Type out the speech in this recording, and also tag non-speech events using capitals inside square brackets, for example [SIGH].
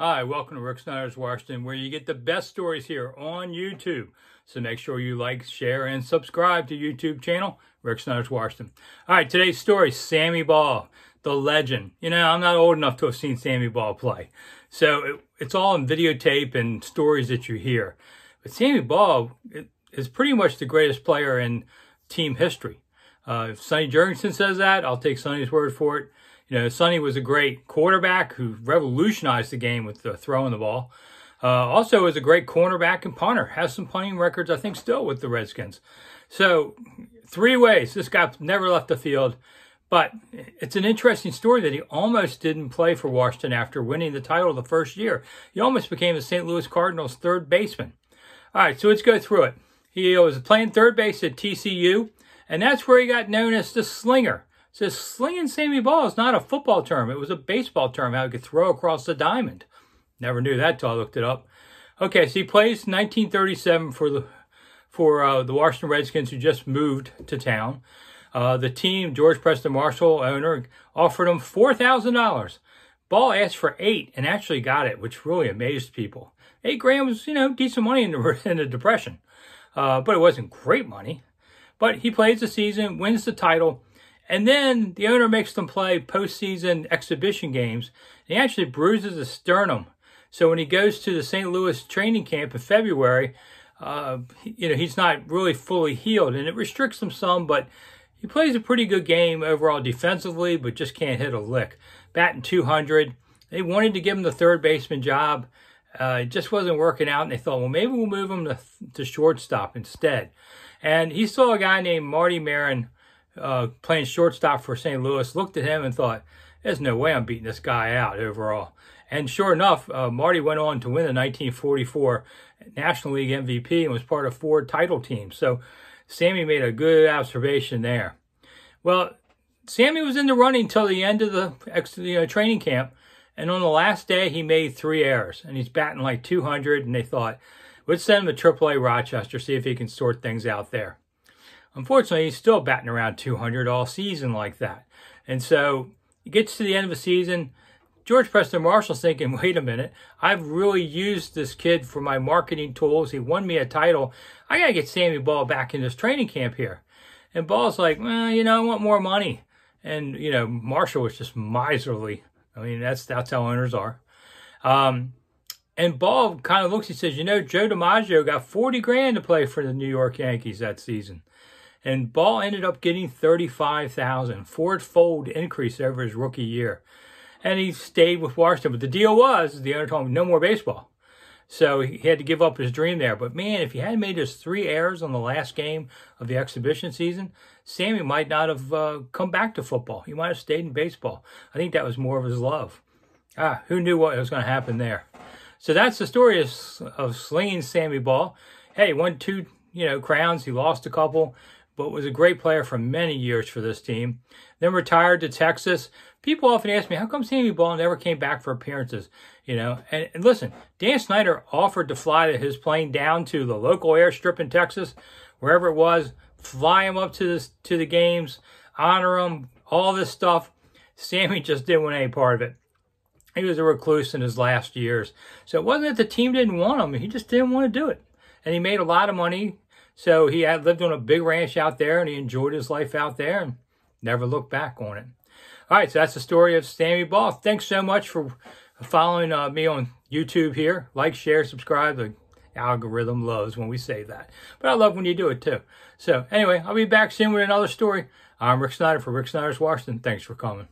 Hi, welcome to Rick Snyder's Washington, where you get the best stories here on YouTube. So make sure you like, share, and subscribe to YouTube channel, Rick Snyder's Washington. All right, today's story, Sammy Ball, the legend. You know, I'm not old enough to have seen Sammy Ball play. So it, it's all in videotape and stories that you hear. But Sammy Ball is pretty much the greatest player in team history. Uh, if Sonny Jurgensen says that, I'll take Sonny's word for it. You know, Sonny was a great quarterback who revolutionized the game with the uh, throwing the ball. Uh, also, was a great cornerback and punter. Has some punting records, I think, still with the Redskins. So, three ways this guy never left the field. But it's an interesting story that he almost didn't play for Washington after winning the title the first year. He almost became the St. Louis Cardinals' third baseman. All right, so let's go through it. He was playing third base at TCU, and that's where he got known as the slinger says slinging Sammy ball is not a football term. It was a baseball term, how he could throw across the diamond. Never knew that till I looked it up. Okay, so he plays 1937 for the for uh, the Washington Redskins, who just moved to town. Uh, the team, George Preston Marshall, owner, offered him $4,000. Ball asked for eight and actually got it, which really amazed people. Eight grand was, you know, decent money in the, [LAUGHS] in the Depression, uh, but it wasn't great money. But he plays the season, wins the title, and then the owner makes them play postseason exhibition games. He actually bruises his sternum. So when he goes to the St. Louis training camp in February, uh, you know, he's not really fully healed and it restricts him some, but he plays a pretty good game overall defensively, but just can't hit a lick. Batting 200. They wanted to give him the third baseman job. Uh, it just wasn't working out, and they thought, well, maybe we'll move him to, to shortstop instead. And he saw a guy named Marty Marin uh, playing shortstop for St. Louis, looked at him and thought, there's no way I'm beating this guy out overall. And sure enough, uh, Marty went on to win the 1944 National League MVP and was part of four title teams. So Sammy made a good observation there. Well, Sammy was in the running till the end of the you uh, know, training camp. And on the last day, he made three errors. And he's batting like 200. And they thought, let's send him to AAA Rochester, see if he can sort things out there. Unfortunately, he's still batting around 200 all season like that. And so it gets to the end of the season. George Preston Marshall's thinking, [LAUGHS] wait a minute, I've really used this kid for my marketing tools. He won me a title. I got to get Sammy Ball back in this training camp here. And Ball's like, well, you know, I want more money. And, you know, Marshall was just miserly. I mean, that's, that's how owners are. Um, and Ball kind of looks, he says, you know, Joe DiMaggio got 40 grand to play for the New York Yankees that season. And Ball ended up getting 35,000, fourfold increase over his rookie year. And he stayed with Washington. But the deal was, the owner told him, no more baseball. So he had to give up his dream there. But man, if he hadn't made his three errors on the last game of the exhibition season, Sammy might not have uh, come back to football. He might have stayed in baseball. I think that was more of his love. Ah, who knew what was going to happen there? So that's the story of, of slinging Sammy Ball. Hey, won two, you know, crowns. He lost a couple but was a great player for many years for this team. Then retired to Texas. People often ask me, how come Sammy Ball never came back for appearances? You know, and, and listen, Dan Snyder offered to fly his plane down to the local airstrip in Texas, wherever it was, fly him up to the to the games, honor him, all this stuff. Sammy [LAUGHS] just didn't want any part of it. He was a recluse in his last years. So it wasn't that the team didn't want him. He just didn't want to do it. And he made a lot of money so he had lived on a big ranch out there and he enjoyed his life out there and never looked back on it. All right, so that's the story of Sammy Ball. Thanks so much for following uh, me on YouTube here. Like, share, subscribe. The algorithm loves when we say that. But I love when you do it too. So anyway, I'll be back soon with another story. I'm Rick Snyder for Rick Snyder's Washington. Thanks for coming.